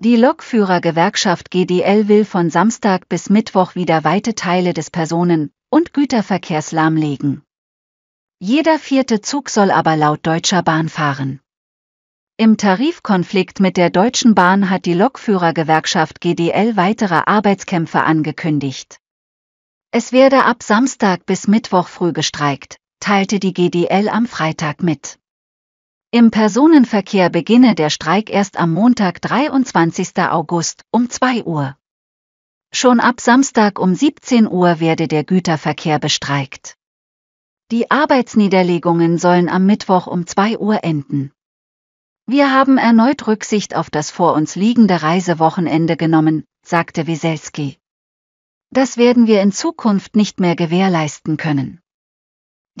Die Lokführergewerkschaft GDL will von Samstag bis Mittwoch wieder weite Teile des Personen- und Güterverkehrs lahmlegen. Jeder vierte Zug soll aber laut Deutscher Bahn fahren. Im Tarifkonflikt mit der Deutschen Bahn hat die Lokführergewerkschaft GDL weitere Arbeitskämpfe angekündigt. Es werde ab Samstag bis Mittwoch früh gestreikt, teilte die GDL am Freitag mit. Im Personenverkehr beginne der Streik erst am Montag 23. August um 2 Uhr. Schon ab Samstag um 17 Uhr werde der Güterverkehr bestreikt. Die Arbeitsniederlegungen sollen am Mittwoch um 2 Uhr enden. Wir haben erneut Rücksicht auf das vor uns liegende Reisewochenende genommen, sagte Wieselski. Das werden wir in Zukunft nicht mehr gewährleisten können.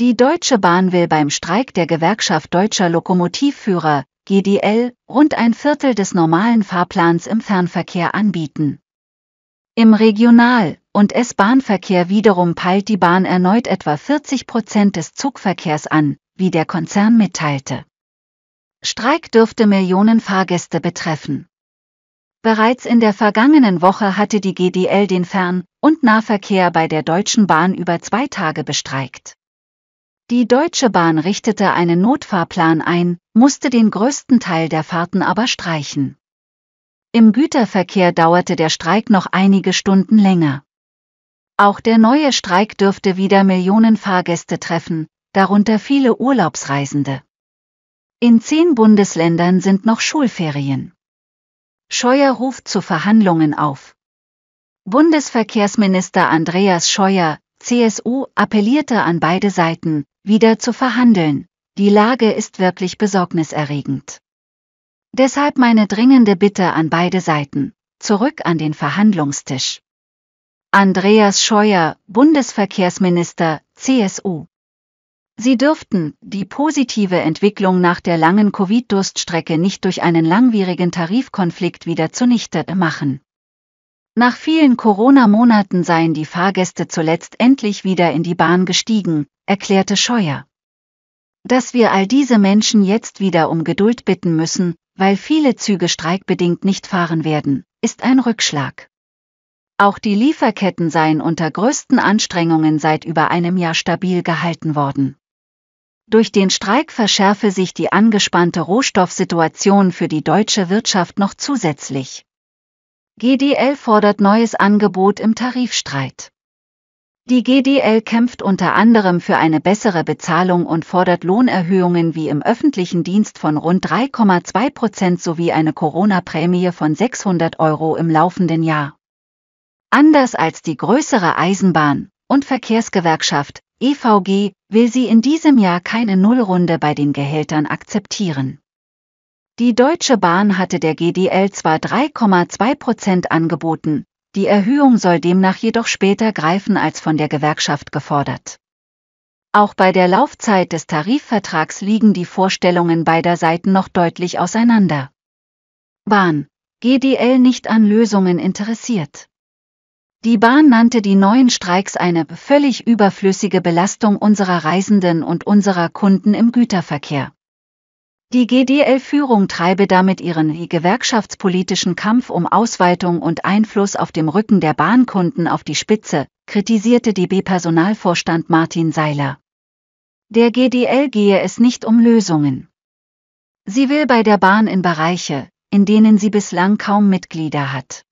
Die Deutsche Bahn will beim Streik der Gewerkschaft Deutscher Lokomotivführer, GDL, rund ein Viertel des normalen Fahrplans im Fernverkehr anbieten. Im Regional- und S-Bahnverkehr wiederum peilt die Bahn erneut etwa 40 Prozent des Zugverkehrs an, wie der Konzern mitteilte. Streik dürfte Millionen Fahrgäste betreffen. Bereits in der vergangenen Woche hatte die GDL den Fern- und Nahverkehr bei der Deutschen Bahn über zwei Tage bestreikt. Die Deutsche Bahn richtete einen Notfahrplan ein, musste den größten Teil der Fahrten aber streichen. Im Güterverkehr dauerte der Streik noch einige Stunden länger. Auch der neue Streik dürfte wieder Millionen Fahrgäste treffen, darunter viele Urlaubsreisende. In zehn Bundesländern sind noch Schulferien. Scheuer ruft zu Verhandlungen auf. Bundesverkehrsminister Andreas Scheuer, CSU, appellierte an beide Seiten, wieder zu verhandeln. Die Lage ist wirklich besorgniserregend. Deshalb meine dringende Bitte an beide Seiten. Zurück an den Verhandlungstisch. Andreas Scheuer, Bundesverkehrsminister, CSU. Sie dürften die positive Entwicklung nach der langen Covid-Durststrecke nicht durch einen langwierigen Tarifkonflikt wieder zunichte machen. Nach vielen Corona-Monaten seien die Fahrgäste zuletzt endlich wieder in die Bahn gestiegen, erklärte Scheuer. Dass wir all diese Menschen jetzt wieder um Geduld bitten müssen, weil viele Züge streikbedingt nicht fahren werden, ist ein Rückschlag. Auch die Lieferketten seien unter größten Anstrengungen seit über einem Jahr stabil gehalten worden. Durch den Streik verschärfe sich die angespannte Rohstoffsituation für die deutsche Wirtschaft noch zusätzlich. GDL fordert neues Angebot im Tarifstreit. Die GDL kämpft unter anderem für eine bessere Bezahlung und fordert Lohnerhöhungen wie im öffentlichen Dienst von rund 3,2 Prozent sowie eine Corona-Prämie von 600 Euro im laufenden Jahr. Anders als die größere Eisenbahn- und Verkehrsgewerkschaft EVG will sie in diesem Jahr keine Nullrunde bei den Gehältern akzeptieren. Die Deutsche Bahn hatte der GDL zwar 3,2 Prozent angeboten, die Erhöhung soll demnach jedoch später greifen als von der Gewerkschaft gefordert. Auch bei der Laufzeit des Tarifvertrags liegen die Vorstellungen beider Seiten noch deutlich auseinander. Bahn. GDL nicht an Lösungen interessiert. Die Bahn nannte die neuen Streiks eine völlig überflüssige Belastung unserer Reisenden und unserer Kunden im Güterverkehr. Die GDL-Führung treibe damit ihren gewerkschaftspolitischen Kampf um Ausweitung und Einfluss auf dem Rücken der Bahnkunden auf die Spitze, kritisierte DB-Personalvorstand Martin Seiler. Der GDL gehe es nicht um Lösungen. Sie will bei der Bahn in Bereiche, in denen sie bislang kaum Mitglieder hat.